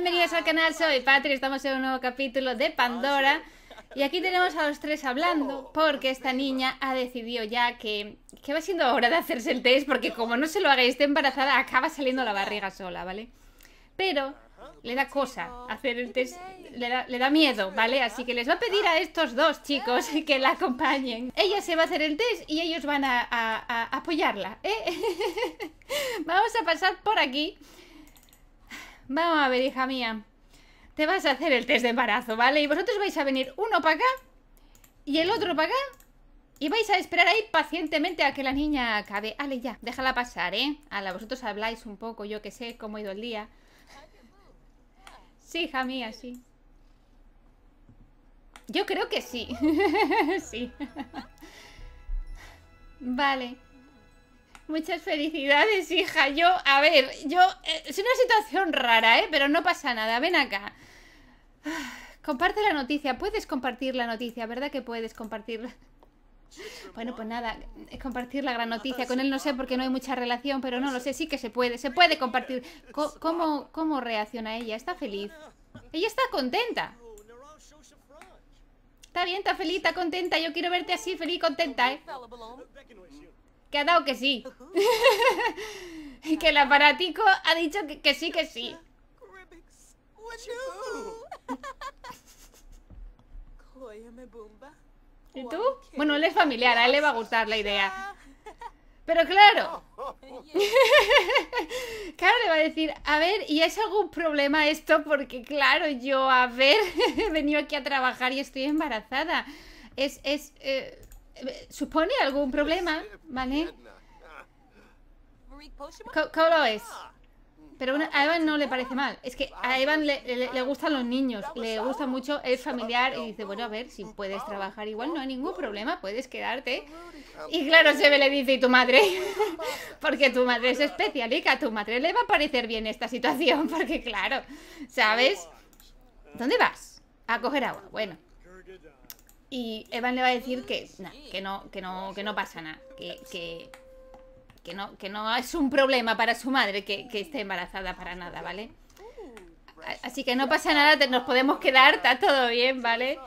bienvenidos al canal, soy Patri, estamos en un nuevo capítulo de Pandora y aquí tenemos a los tres hablando porque esta niña ha decidido ya que, que va siendo hora de hacerse el test porque como no se lo haga y embarazada acaba saliendo la barriga sola, ¿vale? Pero le da cosa hacer el test, le da, miedo, ¿vale? Así que les va a pedir a estos dos chicos que la acompañen. Ella se va a hacer el test y ellos van a, a apoyarla, ¿eh? Vamos a pasar por aquí Vamos a ver, hija mía. Te vas a hacer el test de embarazo, ¿vale? Y vosotros vais a venir uno para acá y el otro para acá. Y vais a esperar ahí pacientemente a que la niña acabe. Ale, ya, déjala pasar, ¿eh? Ala, vosotros habláis un poco, yo que sé cómo ha ido el día. Sí, hija mía, sí. Yo creo que sí. sí. vale. Muchas felicidades, hija. Yo, a ver, yo. Eh, es una situación rara, ¿eh? Pero no pasa nada. Ven acá. Comparte la noticia. Puedes compartir la noticia, ¿verdad que puedes compartirla? Bueno, pues nada, eh, compartir la gran noticia. Con él no sé porque no hay mucha relación, pero no lo sé, sí que se puede, se puede compartir. cómo, reacciona ella? Está feliz. Ella está contenta. Está bien, está feliz, está contenta. Yo quiero verte así, feliz, contenta, ¿eh? que ha dado que sí. Y que el aparatico ha dicho que, sí, que sí. ¿Y tú? Bueno, él es familiar, a él le va a gustar la idea. Pero claro, claro, le va a decir, a ver, ¿y es algún problema esto? Porque claro, yo, a ver, he venido aquí a trabajar y estoy embarazada. Es, es, eh, supone algún problema, ¿vale? ¿Cómo lo es, Pero a Evan no le parece mal. Es que a Evan le, gustan los niños, le gusta mucho el familiar y dice, bueno, a ver, si puedes trabajar igual, no hay ningún problema, puedes quedarte. Y claro, se ve le dice, ¿y tu madre? porque tu madre es especial y que a tu madre le va a parecer bien esta situación, porque claro, ¿sabes? ¿Dónde vas? A coger agua, bueno. Y Evan le va a decir que, que, no, que, no, que no pasa nada, que, no, que no es un problema para su madre que, que esté embarazada para nada, ¿vale? Así que no pasa nada, nos podemos quedar, está todo bien, ¿vale?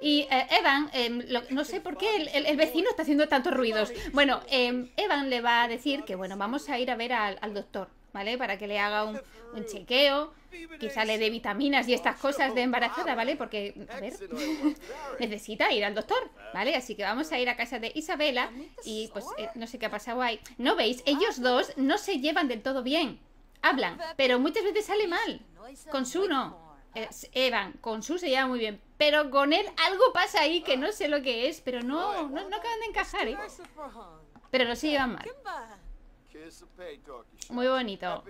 Y eh, Evan, em, no sé por qué el, vecino está haciendo tantos ruidos. Bueno, em, Evan le va a decir que, bueno, vamos a ir a ver al doctor. ¿vale? Para que le haga un, chequeo, quizá le dé vitaminas y estas cosas de embarazada, ¿vale? ¿eh? Porque, a ver, necesita ir al doctor, ¿vale? Así que vamos a ir a casa de Isabela y pues eh, no sé qué ha pasado ahí. ¿No veis? Ah. Ellos dos no se llevan del todo bien. Hablan, pero muchas veces sale mal. Con su no. Evan, con su se lleva muy bien, pero con él algo pasa ahí que no sé lo que es, pero no, no, no acaban de encajar, pues ¿eh? Pero no se llevan mal. Muy bonito.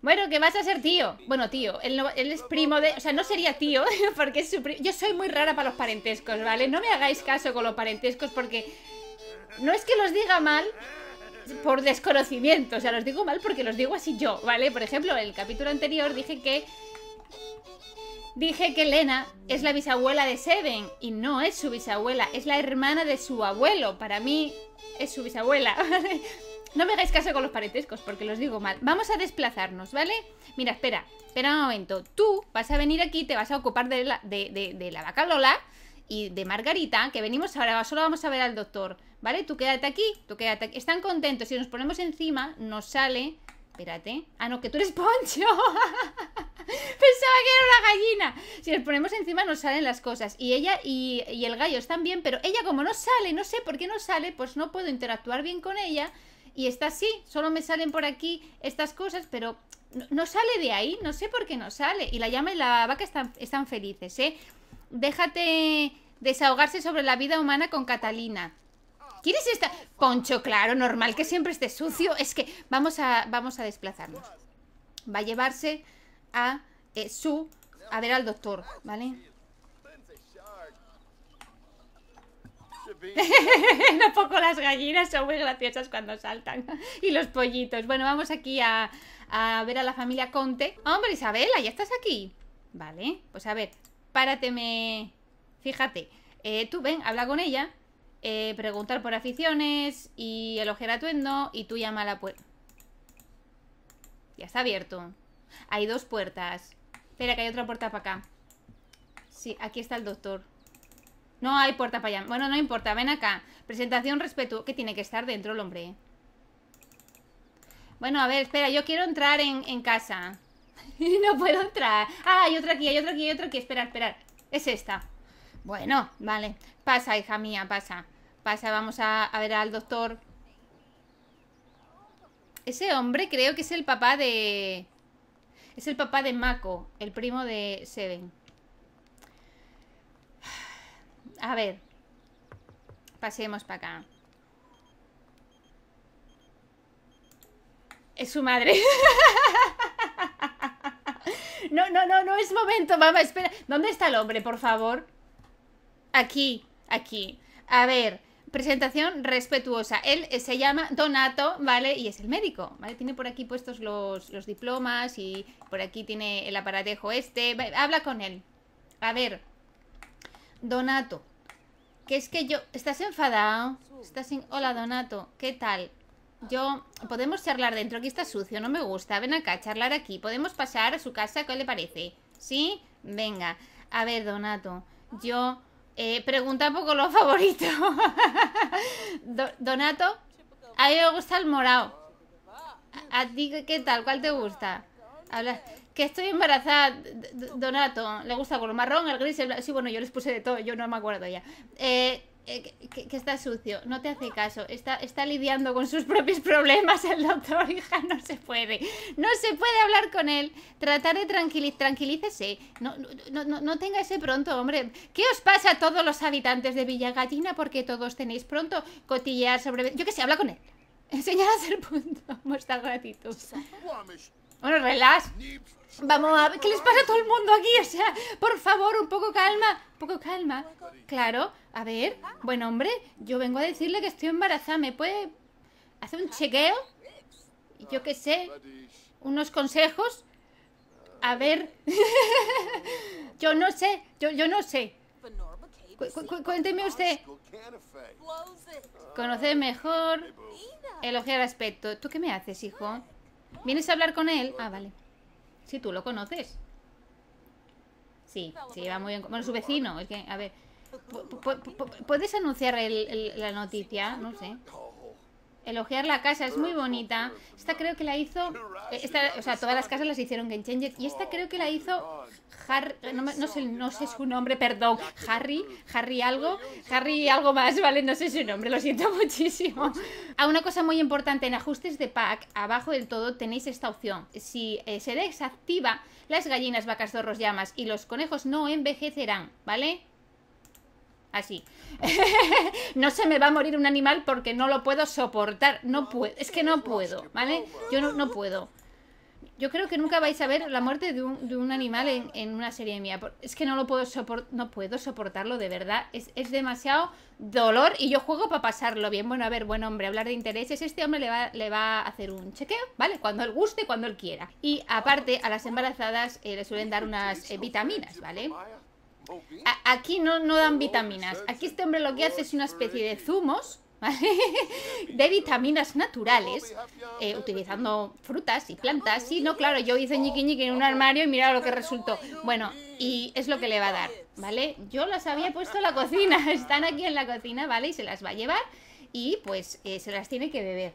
Bueno, que vas a ser tío. Bueno, tío, él, es primo de... O sea, no sería tío, porque es su primo... Yo soy muy rara para los parentescos, ¿vale? No me hagáis caso con los parentescos porque... No es que los diga mal por desconocimiento, o sea, los digo mal porque los digo así yo, ¿vale? Por ejemplo, en el capítulo anterior dije que... Dije que Elena es la bisabuela de Seven y no es su bisabuela, es la hermana de su abuelo. Para mí es su bisabuela, No me hagáis caso con los paretescos, porque los digo mal. Vamos a desplazarnos, ¿vale? Mira, espera, espera un momento. Tú vas a venir aquí, te vas a ocupar de la, la vaca Lola y de Margarita, que venimos ahora, solo vamos a ver al doctor, ¿vale? Tú quédate aquí, tú quédate aquí. Están contentos, si nos ponemos encima, nos sale... Espérate. Ah, no, que tú eres Poncho. Pensaba que era una gallina. Si nos ponemos encima nos salen las cosas. Y ella y, y el gallo están bien, pero ella como no sale, no sé por qué no sale, pues no puedo interactuar bien con ella y está así. Solo me salen por aquí estas cosas, pero no, sale de ahí. No sé por qué no sale. Y la llama y la vaca están, están felices, ¿eh? Déjate desahogarse sobre la vida humana con Catalina. ¿Quieres esta? Poncho, claro, normal que siempre esté sucio. Es que vamos a, vamos a desplazarnos. Va a llevarse a eh, su... A ver al doctor, ¿vale? no poco las gallinas son muy graciosas cuando saltan. y los pollitos. Bueno, vamos aquí a, ver a la familia Conte. Hombre, Isabela, ya estás aquí. Vale, pues a ver, párateme. Fíjate, eh, tú ven, habla con ella, eh, preguntar por aficiones y elogiar atuendo y tú llama a la puerta. Ya está abierto. Hay dos puertas. Espera, que hay otra puerta para acá. Sí, aquí está el doctor. No hay puerta para allá. Bueno, no importa, ven acá. Presentación respeto, Que tiene que estar dentro el hombre. Bueno, a ver, espera, yo quiero entrar en, en casa. no puedo entrar. Ah, hay otra aquí, hay otra aquí, hay otra aquí. Espera, espera. Es esta. Bueno, vale. Pasa, hija mía, pasa. Pasa, vamos a, a ver al doctor. Ese hombre creo que es el papá de... Es el papá de Mako, el primo de Seven. A ver. Pasemos para acá. Es su madre. No, no, no, no es momento, mamá. Espera. ¿Dónde está el hombre, por favor? Aquí, aquí. A ver, presentación respetuosa. Él eh, se llama Donato, ¿vale? Y es el médico, ¿vale? Tiene por aquí puestos los, los diplomas y por aquí tiene el aparatejo este. Habla con él. A ver, Donato, que es que yo... ¿Estás enfadado? ¿Estás en... Hola, Donato, ¿qué tal? Yo... Podemos charlar dentro, aquí está sucio, no me gusta. Ven acá, charlar aquí. Podemos pasar a su casa, ¿qué le parece? ¿Sí? Venga. A ver, Donato, yo... Eh, pregunta un poco lo favorito. Donato, a mí me gusta el morado. ¿A, ti qué tal? ¿Cuál te gusta? Habla que estoy embarazada, Donato, le gusta con el marrón, el gris, Sí, bueno, yo les puse de todo, yo no me acuerdo ya. Eh, eh, que, está sucio, no te hace caso, está, está lidiando con sus propios problemas el doctor, hija, no se puede, no se puede hablar con él, tratar de tranquilizar, tranquilícese, no, no, no, no tenga ese pronto, hombre, ¿qué os pasa a todos los habitantes de Villa Gallina? Porque todos tenéis pronto cotillear sobre... Yo qué sé, habla con él, enseñad a hacer punto, muestra gratitud. Bueno, relax. Vamos a ver, ¿qué les pasa a todo el mundo aquí? O sea, por favor, un poco calma, un poco calma. Claro, a ver, Bueno, hombre, yo vengo a decirle que estoy embarazada, ¿me puede hacer un chequeo? Yo qué sé, unos consejos. A ver, yo no sé, yo, yo no sé. cuénteme usted. Conoce mejor, al aspecto. ¿Tú qué me haces, hijo? ¿Vienes a hablar con él? Ah, vale. Sí, tú lo conoces. Sí, sí, va muy bien. Bueno, su vecino, es que, a ver. ¿Puedes anunciar la noticia? No sé elogiar la casa, es muy bonita. Esta creo que la hizo... Eh, esta, o sea, todas las casas las hicieron Game Changer. Y esta creo que la hizo... Harry, no, sé, no sé su nombre, perdón. Harry, Harry algo. Harry algo más, ¿vale? No sé su nombre, lo siento muchísimo. A ah, una cosa muy importante, en ajustes de pack, abajo del todo tenéis esta opción. Si eh, se desactiva, las gallinas, vacas, zorros, llamas y los conejos no envejecerán, ¿vale? así. no se me va a morir un animal porque no lo puedo soportar. No puedo, es que no puedo, ¿vale? Yo no, puedo. Yo creo que nunca vais a ver la muerte de un, animal en, una serie mía. Es que no lo puedo soportar, no puedo soportarlo de verdad. Es, demasiado dolor y yo juego para pasarlo bien. Bueno, a ver, buen hombre, hablar de intereses. Este hombre le va, le va a hacer un chequeo, ¿vale? Cuando él guste, cuando él quiera. Y aparte, a las embarazadas eh, le suelen dar unas eh, vitaminas, ¿vale? aquí no, no dan vitaminas. Aquí este hombre lo que hace es una especie de zumos de vitaminas naturales, eh, utilizando frutas y plantas. Y no, claro, yo hice ñiqui ñiqui en un armario y mira lo que resultó. Bueno, y es lo que le va a dar, ¿vale? Yo las había puesto en la cocina, están aquí en la cocina, ¿vale? Y se las va a llevar y pues eh, se las tiene que beber.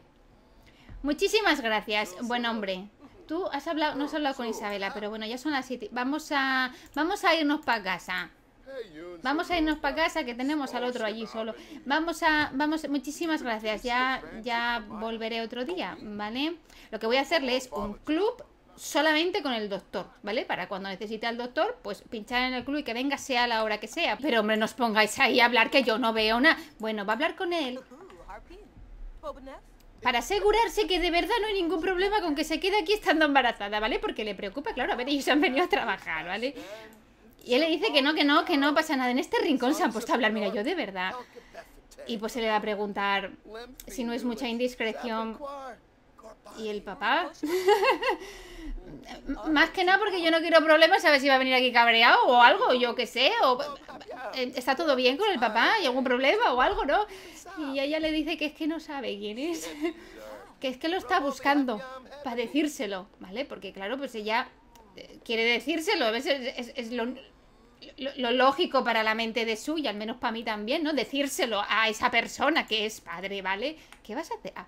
Muchísimas gracias, buen hombre. Tú has hablado, no has hablado con Isabela, ah. pero bueno, ya son las 7. Vamos a, vamos a irnos para casa. Vamos a irnos para casa que tenemos al oh, otro allí solo. Vamos a, vamos, muchísimas gracias. Ya, ya volveré otro día, ¿vale? Lo que voy a hacerle es un club solamente con el doctor, ¿vale? Para cuando necesite al doctor, pues pinchar en el club y que venga sea la hora que sea. Pero hombre, no os pongáis ahí a hablar que yo no veo nada. Bueno, va a hablar con él. Uh-huh, para asegurarse que de verdad no hay ningún problema con que se quede aquí estando embarazada, ¿vale? Porque le preocupa, claro, a ver, ellos han venido a trabajar, ¿vale? Y él le dice que no, que no, que no pasa nada. En este rincón se han puesto a hablar, mira, yo de verdad. Y pues se le va a preguntar si no es mucha indiscreción y el papá. Más que nada porque yo no quiero problemas, a ver si va a venir aquí cabreado o algo, yo qué sé, o eh, está todo bien con el papá, hay algún problema o algo, ¿no? Y ella le dice que es que no sabe quién es, que es que lo está buscando eh, para decírselo, ¿vale? Porque claro, pues ella eh, quiere decírselo, A veces es lo, lógico para la mente de suya, al menos para mí también, ¿no? Decírselo a esa persona que es padre, ¿vale? ¿Qué vas a hacer? Ah,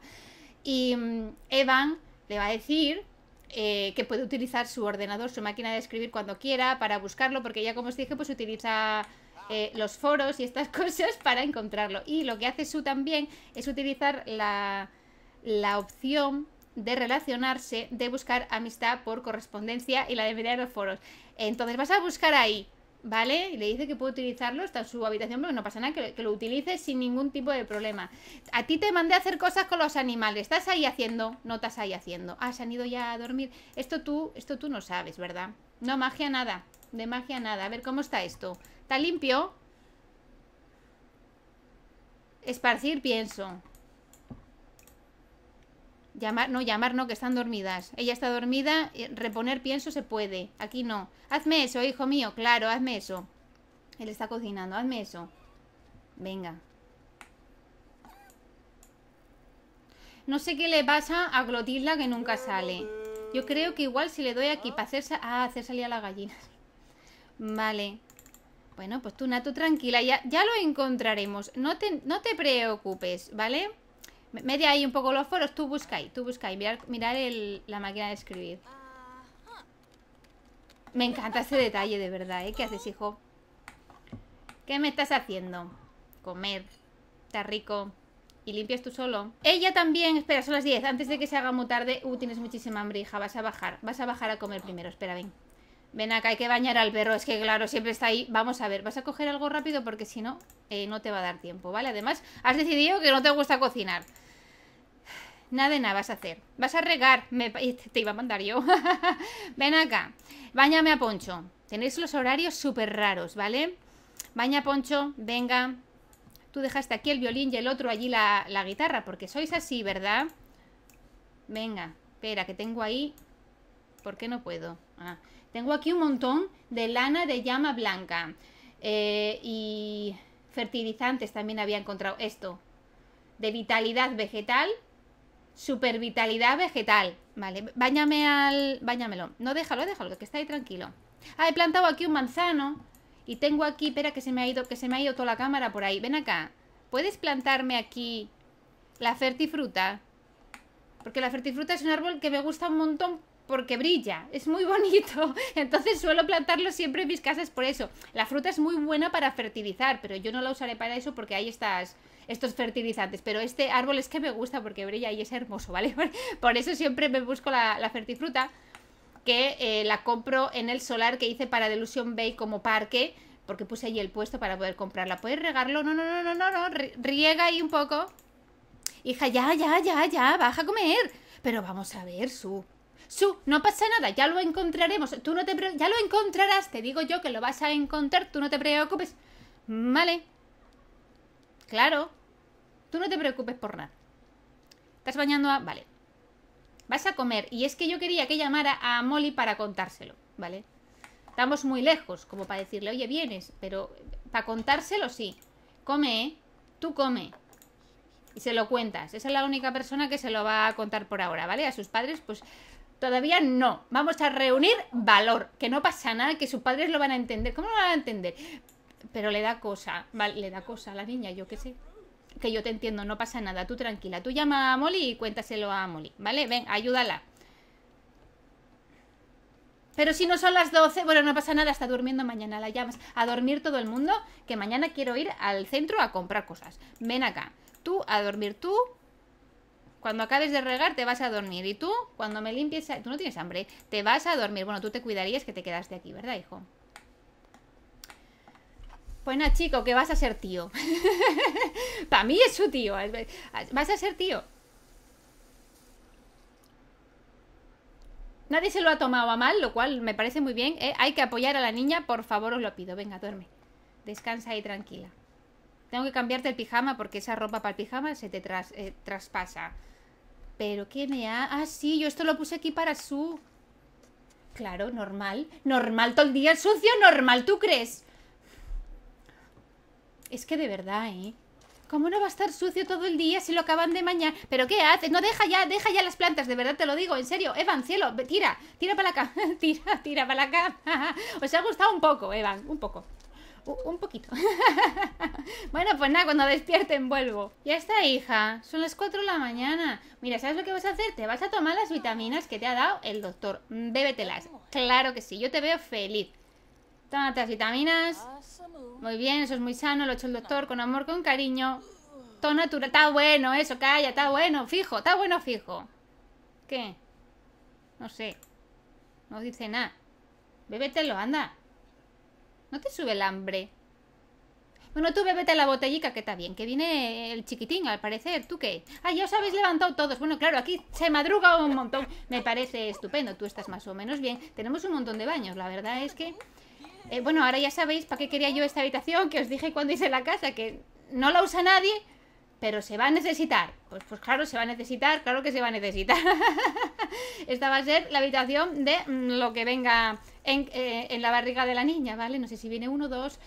y mm, Evan le va a decir eh, que puede utilizar su ordenador, su máquina de escribir cuando quiera para buscarlo, porque ya como os dije, pues utiliza eh, los foros y estas cosas para encontrarlo. Y lo que hace Su también es utilizar la, la opción de relacionarse, de buscar amistad por correspondencia y la de mediar los foros. Entonces vas a buscar ahí ¿vale? le dice que puede utilizarlo, está en su habitación, pero no pasa nada, que, lo utilice sin ningún tipo de problema. A ti te mandé a hacer cosas con los animales, estás ahí haciendo, no estás ahí haciendo. Ah, se han ido ya a dormir. Esto tú, esto tú no sabes, ¿verdad? No, magia nada, de magia nada. A ver, ¿cómo está esto? ¿Está limpio? Esparcir pienso. Llamar, no, llamar no, que están dormidas. Ella está dormida, eh, reponer pienso se puede. Aquí no. Hazme eso, hijo mío, claro, hazme eso. Él está cocinando, hazme eso. Venga. No sé qué le pasa a Glotilda que nunca sale. Yo creo que igual si le doy aquí para hacer, ah, hacer salir a la gallina Vale. Bueno, pues tú, Natu, tranquila, ya, ya lo encontraremos. No te, no te preocupes, ¿vale? vale Media ahí un poco los foros. Tú busca ahí, tú busca ahí. Mirar, la máquina de escribir. Me encanta ese detalle, de verdad, ¿eh? ¿Qué haces, hijo? ¿Qué me estás haciendo? Comer. Está rico. Y limpias tú solo. Ella también. Espera, son las 10. Antes de que se haga muy tarde. Uh, tienes muchísima hambre, hija. Vas a bajar. Vas a bajar a comer primero. Espera, ven. Ven acá, hay que bañar al perro, es que claro, siempre está ahí Vamos a ver, vas a coger algo rápido porque si no, eh, no te va a dar tiempo, ¿vale? Además, has decidido que no te gusta cocinar Nada nada vas a hacer Vas a regar, me, te iba a mandar yo Ven acá, bañame a Poncho Tenéis los horarios súper raros, ¿vale? Baña Poncho, venga Tú dejaste aquí el violín y el otro allí la, la guitarra Porque sois así, ¿verdad? Venga, espera, que tengo ahí ¿Por qué no puedo? Ah tengo aquí un montón de lana de llama blanca. Eh, y fertilizantes también había encontrado esto. De vitalidad vegetal. Super vitalidad vegetal. Vale, Báñame al... Báñamelo. No, déjalo, déjalo, que está ahí tranquilo. Ah, he plantado aquí un manzano. Y tengo aquí, espera que se me ha ido, que se me ha ido toda la cámara por ahí. Ven acá. ¿Puedes plantarme aquí la fertifruta? Porque la fertifruta es un árbol que me gusta un montón, porque brilla, es muy bonito. Entonces suelo plantarlo siempre en mis casas por eso. La fruta es muy buena para fertilizar, pero yo no la usaré para eso porque hay estas estos fertilizantes, pero este árbol es que me gusta porque brilla y es hermoso, ¿vale? Por eso siempre me busco la, la fertifruta que eh, la compro en el solar que hice para Delusion Bay como parque, porque puse allí el puesto para poder comprarla. ¿Puedes regarlo? No, no, no, no, no, no, riega ahí un poco. Hija, ya, ya, ya, ya, baja a comer. Pero vamos a ver, su... Su, no pasa nada, ya lo encontraremos. Tú no te ya lo encontrarás, te digo yo que lo vas a encontrar, tú no te preocupes. Vale. Claro. Tú no te preocupes por nada. ¿Estás bañando a...? Vale. Vas a comer. Y es que yo quería que llamara a Molly para contárselo, ¿vale? Estamos muy lejos, como para decirle, oye, vienes, pero eh, para contárselo sí. Come, ¿eh? Tú come y se lo cuentas. Esa es la única persona que se lo va a contar por ahora, ¿vale? A sus padres, pues Todavía no. Vamos a reunir valor. Que no pasa nada, que sus padres lo van a entender. ¿Cómo lo van a entender? Pero le da cosa. Vale, le da cosa a la niña, yo qué sé. Que yo te entiendo, no pasa nada. Tú tranquila. Tú llama a Molly y cuéntaselo a Molly. ¿Vale? Ven, ayúdala. Pero si no son las 12, bueno, no pasa nada, está durmiendo mañana, la llamas. A dormir todo el mundo, que mañana quiero ir al centro a comprar cosas. Ven acá, tú a dormir tú, cuando acabes de regar te vas a dormir. Y tú, cuando me limpies... Tú no tienes hambre. Te vas a dormir. Bueno, tú te cuidarías que te quedaste aquí, ¿verdad, hijo? Bueno pues chico, que vas a ser tío. Para mí es su tío. Vas a ser tío. Nadie se lo ha tomado a mal, lo cual me parece muy bien. ¿eh? Hay que apoyar a la niña, por favor os lo pido. Venga, duerme. Descansa ahí tranquila. Tengo que cambiarte el pijama porque esa ropa para el pijama se te eh, traspasa. Pero que me ha... Ah, sí, yo esto lo puse aquí para su... Claro, normal. Normal todo el día sucio, normal, ¿tú crees? Es que de verdad, ¿eh? ¿Cómo no va a estar sucio todo el día si lo acaban de mañana? ¿Pero qué haces? No, deja ya, deja ya las plantas, de verdad te lo digo, en serio. Evan, cielo, tira, tira para acá, tira, tira para acá. Os ha gustado un poco, Evan, un poco un poquito. bueno, pues nada, cuando despierten vuelvo. Ya está, hija. Son las 4 de la mañana. Mira, ¿sabes lo que vas a hacer? Te vas a tomar las vitaminas que te ha dado el doctor. Mm, bébetelas. Claro que sí, yo te veo feliz. Tómate las vitaminas. Muy bien, eso es muy sano, lo ha hecho el doctor con amor, con cariño. Todo natural. Está bueno eso, calla, está bueno, fijo, está bueno, fijo. ¿Qué? No sé. No dice nada. Bébetelo, anda. No te sube el hambre. Bueno, tú bébete la botellica, que está bien, que viene el chiquitín, al parecer. ¿Tú qué? Ah, ya os habéis levantado todos. Bueno, claro, aquí se madruga un montón. Me parece estupendo, tú estás más o menos bien. Tenemos un montón de baños, la verdad es que... Eh, bueno, ahora ya sabéis para qué quería yo esta habitación, que os dije cuando hice la casa, que no la usa nadie, pero se va a necesitar. Pues, pues claro, se va a necesitar, claro que se va a necesitar. Esta va a ser la habitación de mm, lo que venga eh, en, la barriga de la niña, ¿vale? No sé si viene uno, dos,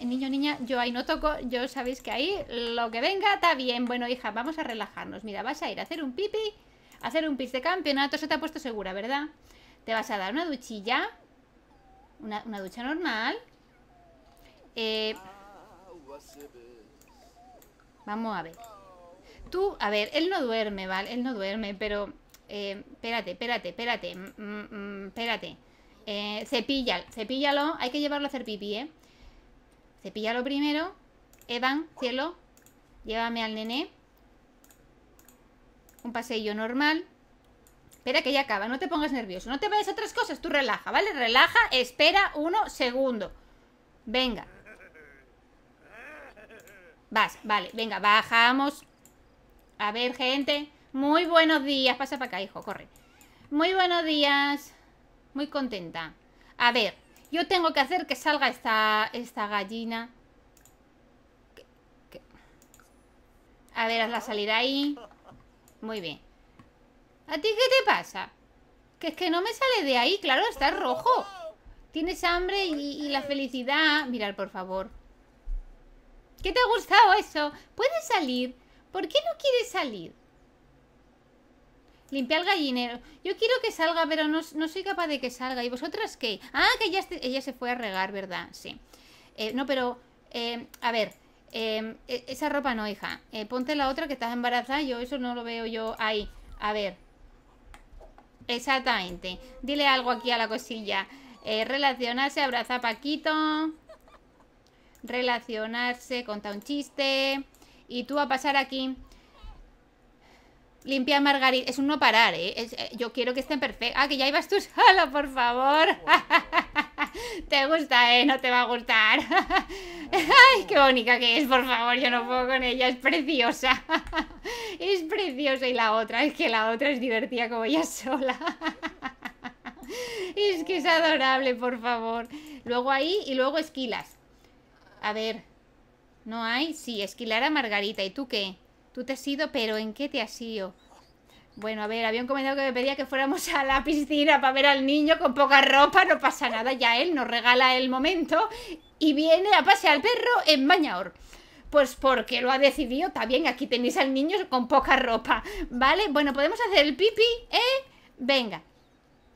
niño, niña, yo ahí no toco, yo sabéis que ahí lo que venga está bien. Bueno, hija, vamos a relajarnos. Mira, vas a ir a hacer un pipi, a hacer un pis de campeonato, se te ha puesto segura, ¿verdad? Te vas a dar una duchilla, una, una ducha normal. Eh, Vamos a ver. Tú, a ver, él no duerme, ¿vale? Él no duerme, pero... Eh, espérate, espérate, espérate. Mm, mm, mm, espérate. Eh, cepilla, cepíllalo. Hay que llevarlo a hacer pipí, ¿eh? Cepíllalo primero. Evan, cielo. Llévame al nené. Un paseillo normal. Espera que ya acaba, no te pongas nervioso. No te vayas a otras cosas, tú relaja, ¿vale? Relaja, espera uno segundo. Venga. Vas, vale, venga, bajamos. A ver, gente. Muy buenos días. Pasa para acá, hijo, corre. Muy buenos días. Muy contenta. A ver, yo tengo que hacer que salga esta, esta gallina. A ver, haz la salida ahí. Muy bien. ¿A ti qué te pasa? Que es que no me sale de ahí, claro, está rojo. Tienes hambre y, y la felicidad. Mirar, por favor. ¿Qué te ha gustado eso? ¿Puedes salir? ¿Por qué no quieres salir? Limpiar el gallinero. Yo quiero que salga, pero no, soy capaz de que salga. ¿Y vosotras qué? Ah, que ella, ella se fue a regar, ¿verdad? Sí. Eh, no, pero... Eh, a ver, eh, e, esa ropa no, hija. ponte la otra que estás embarazada. Yo eso no lo veo yo ahí. A ver. Exactamente. Dile algo aquí a la cosilla. relacionarse, abraza a Paquito relacionarse, contar un chiste. Y tú a pasar aquí. Limpia margarita. Es un no parar, ¿eh? eh yo quiero que estén perfectos. Ah, que ya ibas tú sola, por favor. te gusta, ¿eh? No te va a gustar. Ay, qué bonita que es, por favor. Yo no puedo con ella. Es preciosa. es preciosa. Y la otra, es que la otra es divertida como ella sola. es que es adorable, por favor. Luego ahí y luego esquilas. A ver. ¿No hay? Sí, esquilar a Margarita. ¿Y tú qué? Tú te has ido, pero ¿en qué te has ido? Bueno, a ver, había un que me pedía que fuéramos a la piscina para ver al niño con poca ropa, no pasa nada, ya él nos regala el momento y viene a pasear al perro en bañador Pues porque lo ha decidido, está bien, aquí tenéis al niño con poca ropa, ¿vale? Bueno, ¿podemos hacer el pipi, eh? Venga,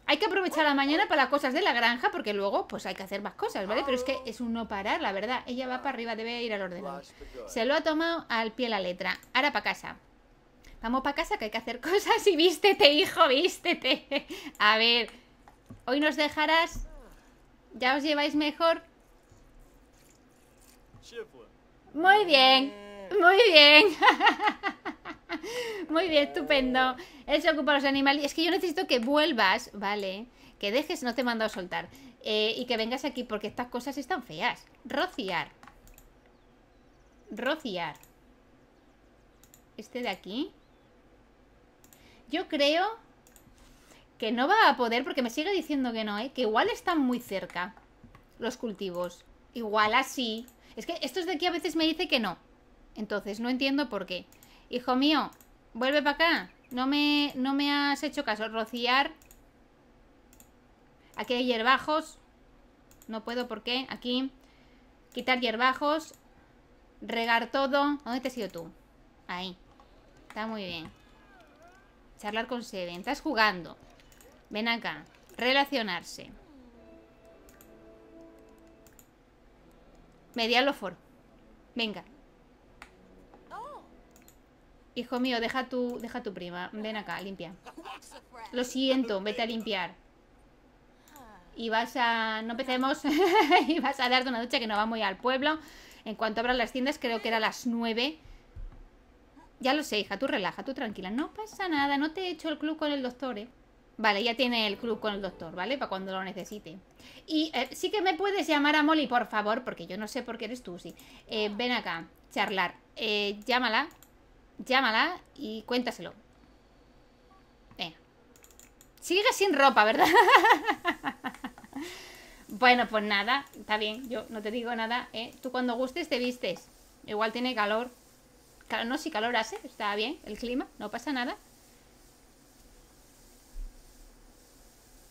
hay que aprovechar la mañana para las cosas de la granja porque luego pues hay que hacer más cosas, ¿vale? Pero es que es un no parar, la verdad. Ella va para arriba, debe ir al ordenador. Se lo ha tomado al pie la letra. Ahora para casa. Vamos para casa que hay que hacer cosas y vístete, hijo, vístete. A ver, hoy nos dejarás... ¿Ya os lleváis mejor? Muy bien, muy bien. Muy bien, estupendo. Él se ocupa de los animales. Es que yo necesito que vuelvas, ¿vale? Que dejes, no te mando a soltar. Eh, y que vengas aquí porque estas cosas están feas. Rociar. Rociar. Este de aquí. Yo creo que no va a poder porque me sigue diciendo que no, ¿eh? Que igual están muy cerca los cultivos. Igual así. Es que estos de aquí a veces me dice que no. Entonces no entiendo por qué. Hijo mío, vuelve para acá. No me, no me has hecho caso. Rociar. Aquí hay hierbajos. No puedo, porque Aquí. Quitar hierbajos. Regar todo. ¿Dónde te has ido tú? Ahí. Está muy bien. Charlar con Seven. Estás jugando. Ven acá. Relacionarse. for. Venga. Hijo mío, deja tu, deja tu prima. Ven acá, limpia. Lo siento, vete a limpiar. Y vas a... No empecemos. y vas a darte una ducha que no va muy al pueblo. En cuanto abran las tiendas, creo que era a las nueve. Ya lo sé, hija. Tú relaja, tú tranquila. No pasa nada. No te he hecho el club con el doctor, ¿eh? Vale, ya tiene el club con el doctor, ¿vale? Para cuando lo necesite. Y eh, sí que me puedes llamar a Molly, por favor, porque yo no sé por qué eres tú, sí. Eh, ven acá, charlar. Eh, llámala Llámala y cuéntaselo. Sigue sin ropa, ¿verdad? bueno, pues nada, está bien, yo no te digo nada, ¿eh? Tú cuando gustes te vistes. Igual tiene calor. No, si calor hace, está bien el clima, no pasa nada.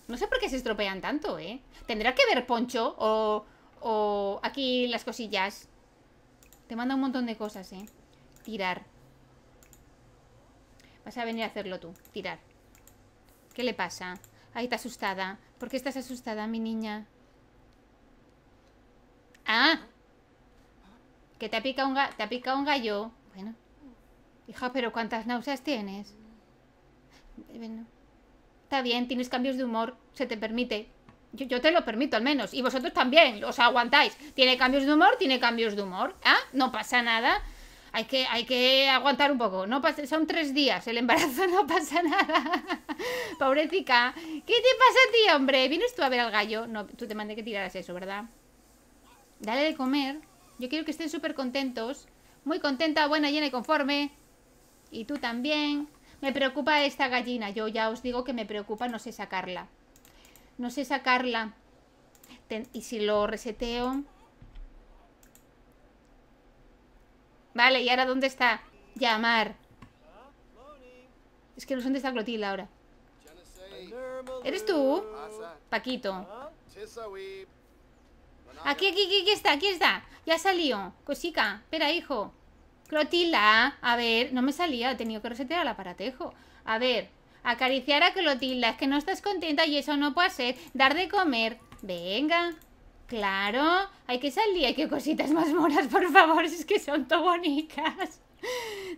No sé por qué se estropean tanto, ¿eh? Tendrá que ver Poncho o, o aquí las cosillas. Te manda un montón de cosas, ¿eh? Tirar. Vas a venir a hacerlo tú. Tirar. ¿Qué le pasa? Ahí está asustada. ¿Por qué estás asustada, mi niña? ¡Ah! Que te ha picado un, te ha un gallo. Bueno. Hija, pero ¿cuántas náuseas tienes? Está bien, tienes cambios de humor. Se te permite. Yo, yo, te lo permito al menos. Y vosotros también, os aguantáis. Tiene cambios de humor, tiene cambios de humor. ¿Ah? No pasa nada hay que, hay que aguantar un poco. No son tres días, el embarazo no pasa nada. Pobrecita. ¿Qué te pasa a ti, hombre? ¿Vienes tú a ver al gallo? No, tú te mandé que tiraras eso, ¿verdad? Dale de comer. Yo quiero que estén súper contentos. Muy contenta, buena, llena y conforme. Y tú también. Me preocupa esta gallina. Yo ya os digo que me preocupa, no sé sacarla. No sé sacarla. y si lo reseteo... Vale, ¿y ahora dónde está? Llamar. Es que no sé dónde está Clotilde ahora. ¿Eres tú? Paquito. Aquí, aquí, aquí, está, aquí está. Ya salió. Cosica, espera, hijo. Clotilda, a ver, no me salía, he tenido que resetear al aparatejo. A ver, acariciar a Clotilda, es que no estás contenta y eso no puede ser. Dar de comer. Venga. Claro, hay que salir, hay que cositas más moras, por favor, es que son tan bonitas.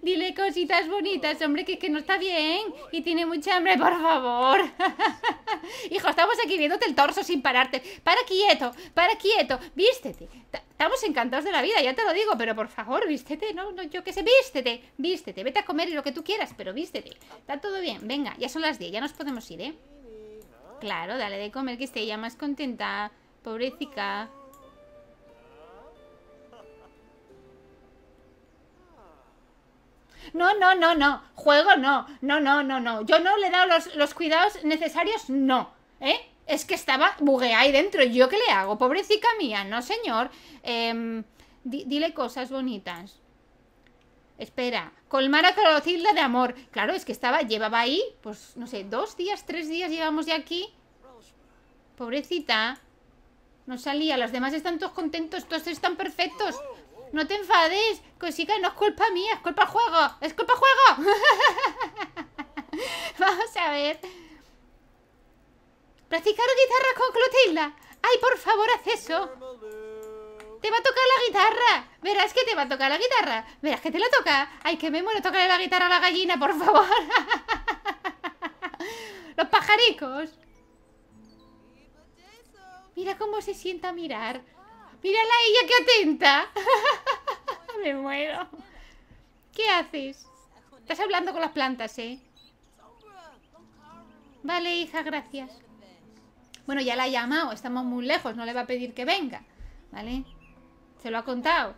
Dile cositas bonitas, hombre, que, no está bien y tiene mucha hambre, por favor. Hijo, estamos aquí viéndote el torso sin pararte. Para quieto, para quieto, vístete. estamos encantados de la vida, ya te lo digo, pero por favor, vístete, no, no yo qué sé, vístete, vístete, vete a comer lo que tú quieras, pero vístete. Está todo bien, venga, ya son las 10, ya nos podemos ir, ¿eh? Claro, dale de comer que esté ya más contenta. Pobrecita. No, no, no, no. Juego no. No, no, no, no. Yo no le he dado los, cuidados necesarios, no. ¿Eh? Es que estaba bugueada ahí dentro. ¿Yo qué le hago? Pobrecita mía. No, señor. Em, dile cosas bonitas. Espera. Colmar a Clorocilda de amor. Claro, es que estaba, llevaba ahí, pues, no sé, dos días, tres días llevamos de aquí. Pobrecita. No salía, los demás están todos contentos, todos están perfectos. No te enfades, cosica, no es culpa mía, es culpa juego, es culpa juego. Vamos a ver. Practicar guitarra con Clotilda. Ay, por favor, haz eso. Te va a tocar la guitarra. Verás que te va a tocar la guitarra. Verás que te la toca. Ay, que me muero, tocarle la guitarra a la gallina, por favor. Los pajaricos. Mira cómo se sienta a mirar. Mírala ella, que atenta. Me muero. ¿Qué haces? Estás hablando con las plantas, ¿eh? Vale, hija, gracias. Bueno, ya la ha llamado, estamos muy lejos, no le va a pedir que venga. ¿Vale? Se lo ha contado.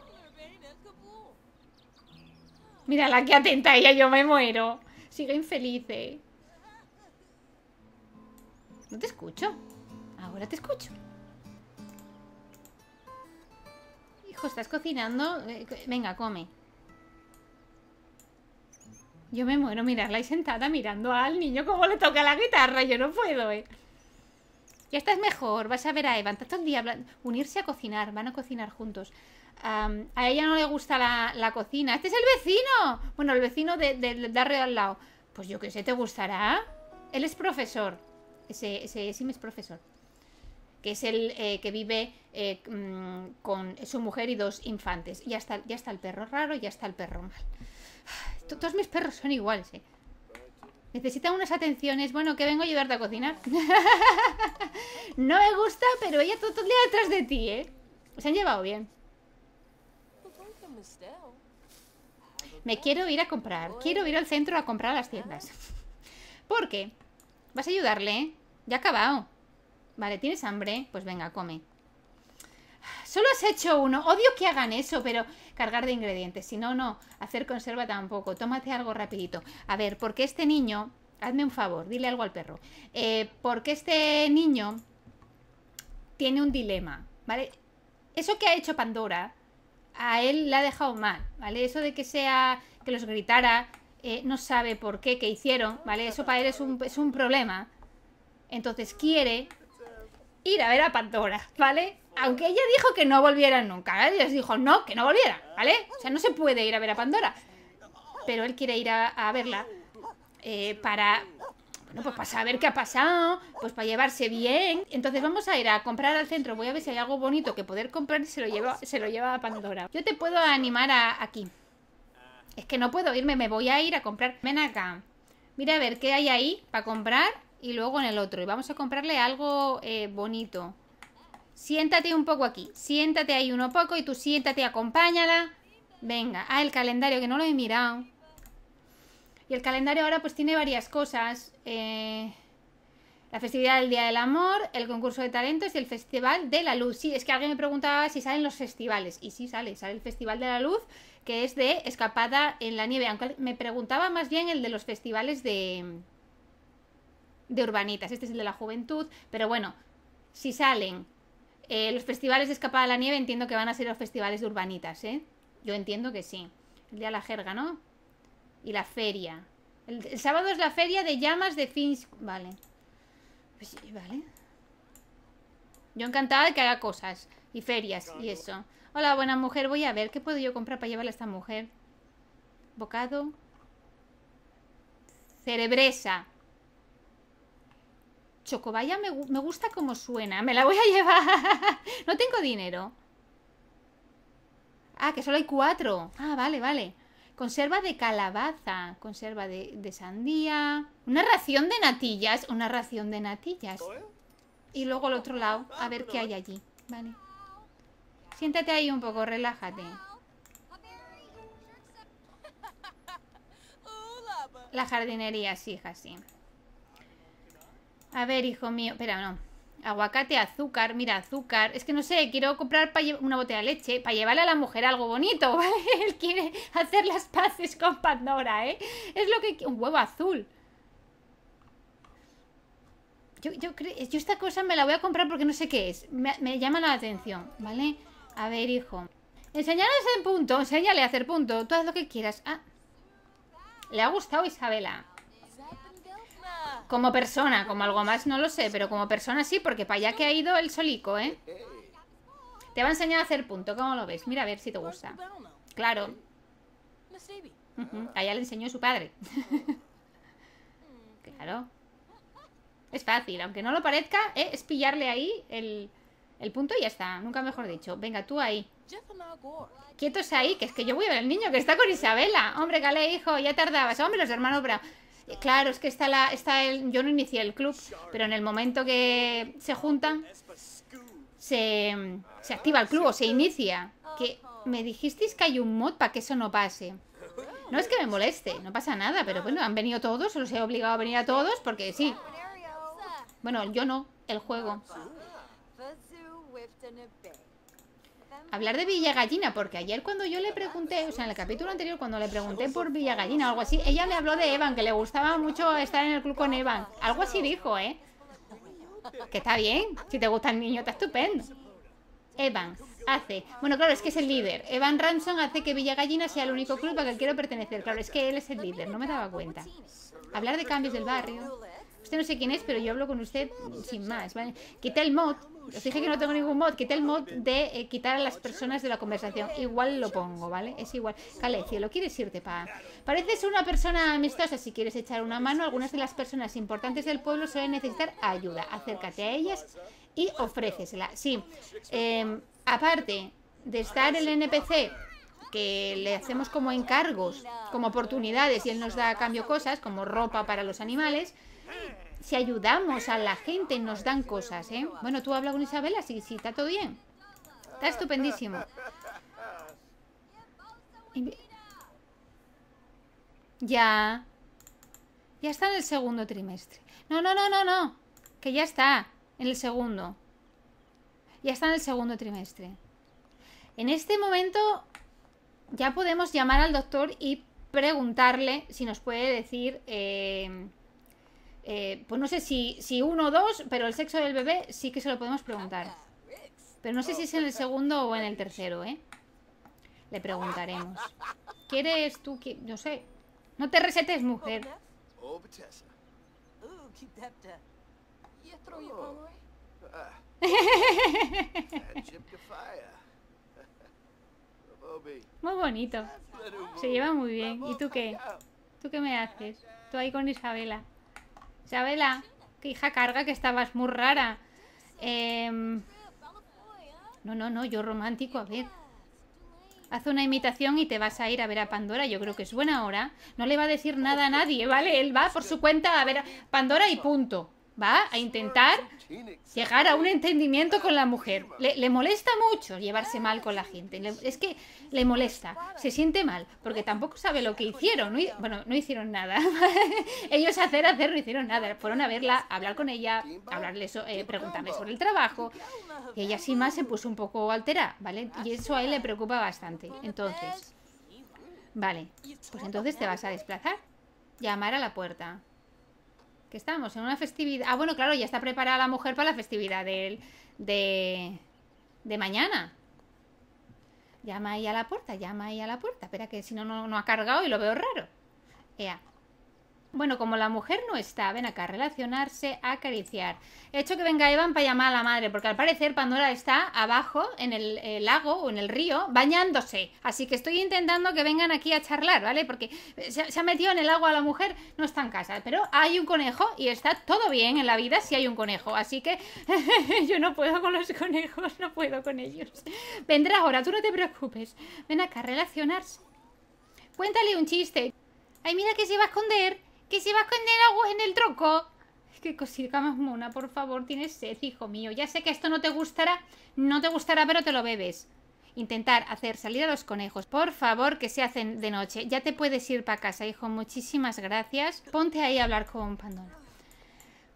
Mírala, que atenta ella, yo me muero. Sigue infeliz, ¿eh? No te escucho. Ahora te escucho. estás cocinando. Eh, venga, come. Yo me muero mirarla ahí sentada mirando al niño como le toca la guitarra. Yo no puedo, eh. Ya estás mejor, vas a ver a Evan. el día unirse a cocinar, van a cocinar juntos. a ella no le gusta la, cocina. ¡Este es el vecino! Bueno, el vecino de, de, al lado. Pues yo qué sé, ¿te gustará? Él es profesor. Ese, ese, ese es profesor que es el eh, que vive eh, mm, con su mujer y dos infantes. Ya está, ya está el perro raro, ya está el perro mal. Todos mis perros son iguales, ¿eh? Necesitan unas atenciones. Bueno, que vengo a ayudarte a cocinar. no me gusta, pero ella todo el día detrás de ti, ¿eh? Se han llevado bien. Me quiero ir a comprar. Quiero ir al centro a comprar las tiendas. ¿Por qué? Vas a ayudarle, ¿eh? Ya ha acabado. Vale, ¿tienes hambre? Pues venga, come. Solo has hecho uno. Odio que hagan eso, pero cargar de ingredientes. Si no, no. Hacer conserva tampoco. Tómate algo rapidito. A ver, porque este niño... Hazme un favor, dile algo al perro. Eh, porque este niño tiene un dilema, ¿vale? Eso que ha hecho Pandora, a él le ha dejado mal, ¿vale? Eso de que sea, que los gritara, eh, no sabe por qué, qué hicieron, ¿vale? Eso para él es un, es un problema. Entonces quiere ir a ver a Pandora, ¿vale? Aunque ella dijo que no volvieran nunca, ¿eh? ella dijo no, que no volviera, ¿vale? O sea, no se puede ir a ver a Pandora. Pero él quiere ir a, verla eh, para, bueno, pues para saber qué ha pasado, pues para llevarse bien. Entonces vamos a ir a comprar al centro, voy a ver si hay algo bonito que poder comprar y se lo lleva, se lo lleva a Pandora. Yo te puedo animar a, aquí. Es que no puedo irme, me voy a ir a comprar. Ven acá. Mira a ver qué hay ahí para comprar y luego en el otro. Y vamos a comprarle algo eh, bonito. Siéntate un poco aquí. Siéntate ahí uno poco y tú siéntate, acompáñala. Venga. Ah, el calendario, que no lo he mirado. Y el calendario ahora pues tiene varias cosas. Eh, la festividad del Día del Amor, el concurso de talentos y el Festival de la Luz. Sí, es que alguien me preguntaba si salen los festivales. Y sí sale, sale el Festival de la Luz, que es de Escapada en la Nieve. Aunque me preguntaba más bien el de los festivales de de urbanitas, este es el de la juventud, pero bueno, si salen eh, los festivales de escapada a la nieve, entiendo que van a ser los festivales de urbanitas, ¿eh? Yo entiendo que sí. El día de la jerga, ¿no? Y la feria. El, sábado es la feria de llamas de Finch. Vale. Pues sí, vale. Yo encantada de que haga cosas. Y ferias y eso. Hola, buena mujer. Voy a ver qué puedo yo comprar para llevarle a esta mujer. Bocado. Cerebresa. Chocobaya me, me gusta como suena. Me la voy a llevar. no tengo dinero. Ah, que solo hay cuatro. Ah, vale, vale. Conserva de calabaza, conserva de, sandía. Una ración de natillas, una ración de natillas. Y luego al otro lado, ah, a ver qué hay allí. Vale. Siéntate ahí un poco, relájate. La jardinería, sí, hija, sí. A ver, hijo mío. Espera, no. Aguacate, azúcar. Mira, azúcar. Es que no sé, quiero comprar una botella de leche para llevarle a la mujer algo bonito, ¿vale? Él quiere hacer las paces con Pandora, ¿eh? Es lo que... Un huevo azul. Yo, yo, esta cosa me la voy a comprar porque no sé qué es. Me, llama la atención, ¿vale? A ver, hijo. Enseñarles en punto, enséñale a hacer punto. Tú haz lo que quieras. Ah. Le ha gustado Isabela. Como persona, como algo más no lo sé, pero como persona sí, porque para allá que ha ido el solico, ¿eh? Te va a enseñar a hacer punto, ¿cómo lo ves? Mira a ver si te gusta. Claro. Allá le enseñó su padre. claro. Es fácil, aunque no lo parezca, ¿eh? es pillarle ahí el, el punto y ya está. Nunca mejor dicho. Venga, tú ahí. Quietos ahí, que es que yo voy a ver al niño que está con Isabela. Hombre, gale hijo, ya tardabas. Hombre, los hermanos Claro, es que está la, está el, yo no inicié el club, pero en el momento que se juntan, se, activa el club o se inicia. Que me dijisteis que hay un mod para que eso no pase. No es que me moleste, no pasa nada, pero bueno, han venido todos, os los he obligado a venir a todos porque sí. Bueno, yo no, el juego hablar de Villa Gallina, porque ayer cuando yo le pregunté, o sea, en el capítulo anterior cuando le pregunté por Villa Gallina o algo así, ella me habló de Evan, que le gustaba mucho estar en el club con Evan. Algo así dijo, ¿eh? Que está bien, si te gusta el niño, está estupendo. Evan hace, bueno, claro, es que es el líder. Evan Ransom hace que Villa Gallina sea el único club al que quiero pertenecer. Claro, es que él es el líder, no me daba cuenta. Hablar de cambios del barrio. Usted no sé quién es, pero yo hablo con usted sin más. ¿vale? Quité el mod. Os dije que no tengo ningún mod. Quité el mod de eh, quitar a las personas de la conversación. Igual lo pongo, ¿vale? Es igual. Calecio, ¿lo quieres irte para...? Pareces una persona amistosa. Si quieres echar una mano, algunas de las personas importantes del pueblo suelen necesitar ayuda. Acércate a ellas y ofrécesela. Sí. Em, aparte de estar el NPC que le hacemos como encargos, como oportunidades y él nos da a cambio cosas como ropa para los animales, si ayudamos a la gente, nos dan cosas, ¿eh? Bueno, tú habla con Isabela, sí, sí, está todo bien. Está estupendísimo. Ya. Ya está en el segundo trimestre. No, no, no, no, no. Que ya está en el segundo. Ya está en el segundo trimestre. En este momento ya podemos llamar al doctor y preguntarle si nos puede decir... Eh, eh, pues no sé si, si uno o dos, pero el sexo del bebé sí que se lo podemos preguntar. Pero no sé si es en el segundo o en el tercero, ¿eh? Le preguntaremos. ¿Quieres tú que.? No sé. No te resetes, mujer. Muy bonito. Se lleva muy bien. ¿Y tú qué? ¿Tú qué me haces? Tú ahí con Isabela. Isabela, que hija carga que estabas muy rara. Em, no, no, no, yo romántico, a ver. Haz una imitación y te vas a ir a ver a Pandora. Yo creo que es buena hora. No le va a decir nada a nadie, ¿vale? Él va por su cuenta a ver a Pandora y punto va a intentar llegar a un entendimiento con la mujer. Le, molesta mucho llevarse mal con la gente. es que le molesta, se siente mal, porque tampoco sabe lo que hicieron. bueno, no hicieron nada. Ellos hacer, hacer, no hicieron nada. Fueron a verla, hablar con ella, hablarle eh, preguntarle sobre el trabajo. Y ella sin más se puso un poco alterada, ¿vale? Y eso a él le preocupa bastante. Entonces, vale, pues entonces te vas a desplazar. Llamar a la puerta que en una festividad. Ah, bueno, claro, ya está preparada la mujer para la festividad de, de, mañana. Llama ahí a la puerta, llama ahí a la puerta. Espera que si no, no, ha cargado y lo veo raro. Ea, bueno, como la mujer no está, ven acá, relacionarse, acariciar. He hecho que venga Evan para llamar a la madre, porque al parecer Pandora está abajo, en el, lago o en el río, bañándose. Así que estoy intentando que vengan aquí a charlar, ¿vale? Porque eh, se, ha metido en el agua la mujer, no está en casa. Pero hay un conejo y está todo bien en la vida si hay un conejo. Así que yo no puedo con los conejos, no puedo con ellos. Vendrá ahora, tú no te preocupes. Ven acá, relacionarse. Cuéntale un chiste. Ay, mira que se va a esconder. Que se va a esconder agua en el tronco. Es que cosita más mona, por favor, tienes sed, hijo mío. Ya sé que esto no te gustará, no te gustará, pero te lo bebes. Intentar hacer salir a los conejos. Por favor, que se hacen de noche. Ya te puedes ir para casa, hijo. Muchísimas gracias. Ponte ahí a hablar con Pandora.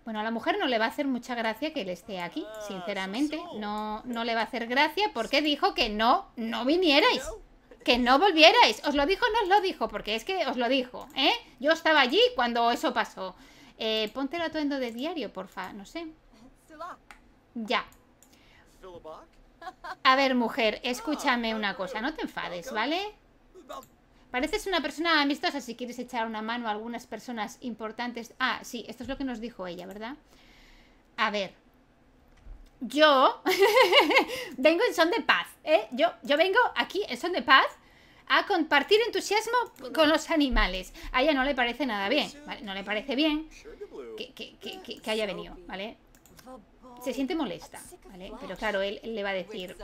Bueno, a la mujer no le va a hacer mucha gracia que él esté aquí, ah, sinceramente. No, no le va a hacer gracia porque dijo que no, no vinierais que no volvierais. Os lo dijo, no os lo dijo, porque es que os lo dijo, ¿eh? Yo estaba allí cuando eso pasó. Eh, ponte el atuendo de diario, porfa, no sé. Ya. A ver, mujer, escúchame una cosa, no te enfades, ¿vale? Pareces una persona amistosa si quieres echar una mano a algunas personas importantes. Ah, sí, esto es lo que nos dijo ella, ¿verdad? A ver, yo vengo en son de paz, ¿eh? Yo, yo vengo aquí en son de paz a compartir entusiasmo con los animales. A ella no le parece nada bien, ¿vale? No le parece bien que, haya venido, ¿vale? Se siente molesta, ¿vale? Pero claro, él le va a decir,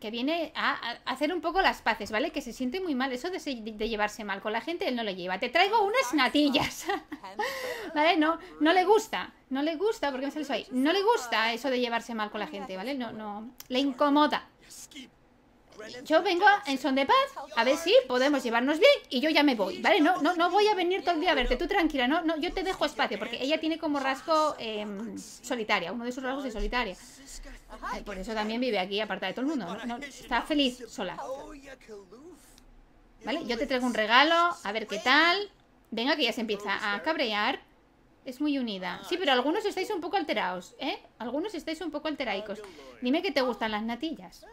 que viene a, hacer un poco las paces, ¿vale? Que se siente muy mal eso de, llevarse mal con la gente, él no lo lleva. Te traigo unas natillas, ¿vale? No, no le gusta, no le gusta, porque me sale eso ahí. No le gusta eso de llevarse mal con la gente, ¿vale? No, no, le incomoda yo vengo en son de paz a ver si podemos llevarnos bien y yo ya me voy, ¿vale? No, no, no voy a venir todo el día a verte, tú tranquila, no, no, yo te dejo espacio porque ella tiene como rasgo em, solitaria, uno de sus rasgos es solitaria. Eh, por eso también vive aquí aparte de todo el mundo, está feliz sola. ¿Vale? Yo te traigo un regalo, a ver qué tal. Venga, que ya se empieza a cabrear. Es muy unida. Sí, pero algunos estáis un poco alterados, ¿eh? Algunos estáis un poco alteraicos. Dime que te gustan las natillas.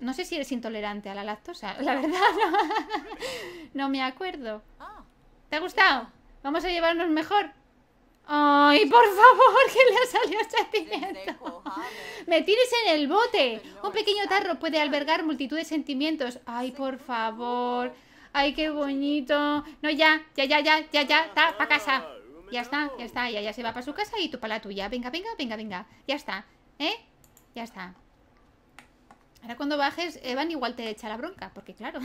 No sé si eres intolerante a la lactosa, la verdad. No, no me acuerdo. ¿Te ha gustado? Vamos a llevarnos mejor. Ay, por favor, que le ha salido este sentimiento. Me tires en el bote. Un pequeño tarro puede albergar multitud de sentimientos. Ay, por favor. Ay, qué bonito. No, ya, ya, ya, ya, ya, ya. Está, pa' casa. Ya está, ya está. Ella ya se va para su casa y tú para la tuya. Venga, venga, venga, venga. Ya está. ¿Eh? Ya está. Ahora cuando bajes, Evan igual te echa la bronca, porque claro,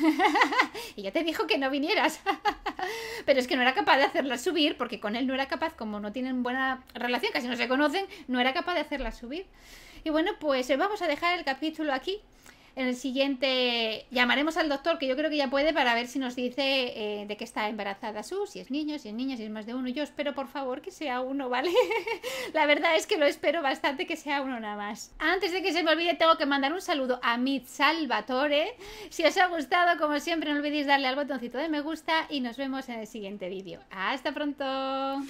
y ya te dijo que no vinieras. Pero es que no era capaz de hacerla subir, porque con él no era capaz, como no tienen buena relación, casi no se conocen, no era capaz de hacerla subir. Y bueno, pues eh, vamos a dejar el capítulo aquí. En el siguiente llamaremos al doctor, que yo creo que ya puede, para ver si nos dice eh, de qué está embarazada Su, si es niño, si es niña, si es más de uno. Yo espero, por favor, que sea uno, ¿vale? La verdad es que lo espero bastante que sea uno nada más. Antes de que se me olvide, tengo que mandar un saludo a mi Salvatore. Si os ha gustado, como siempre, no olvidéis darle al botoncito de me gusta y nos vemos en el siguiente vídeo. ¡Hasta pronto!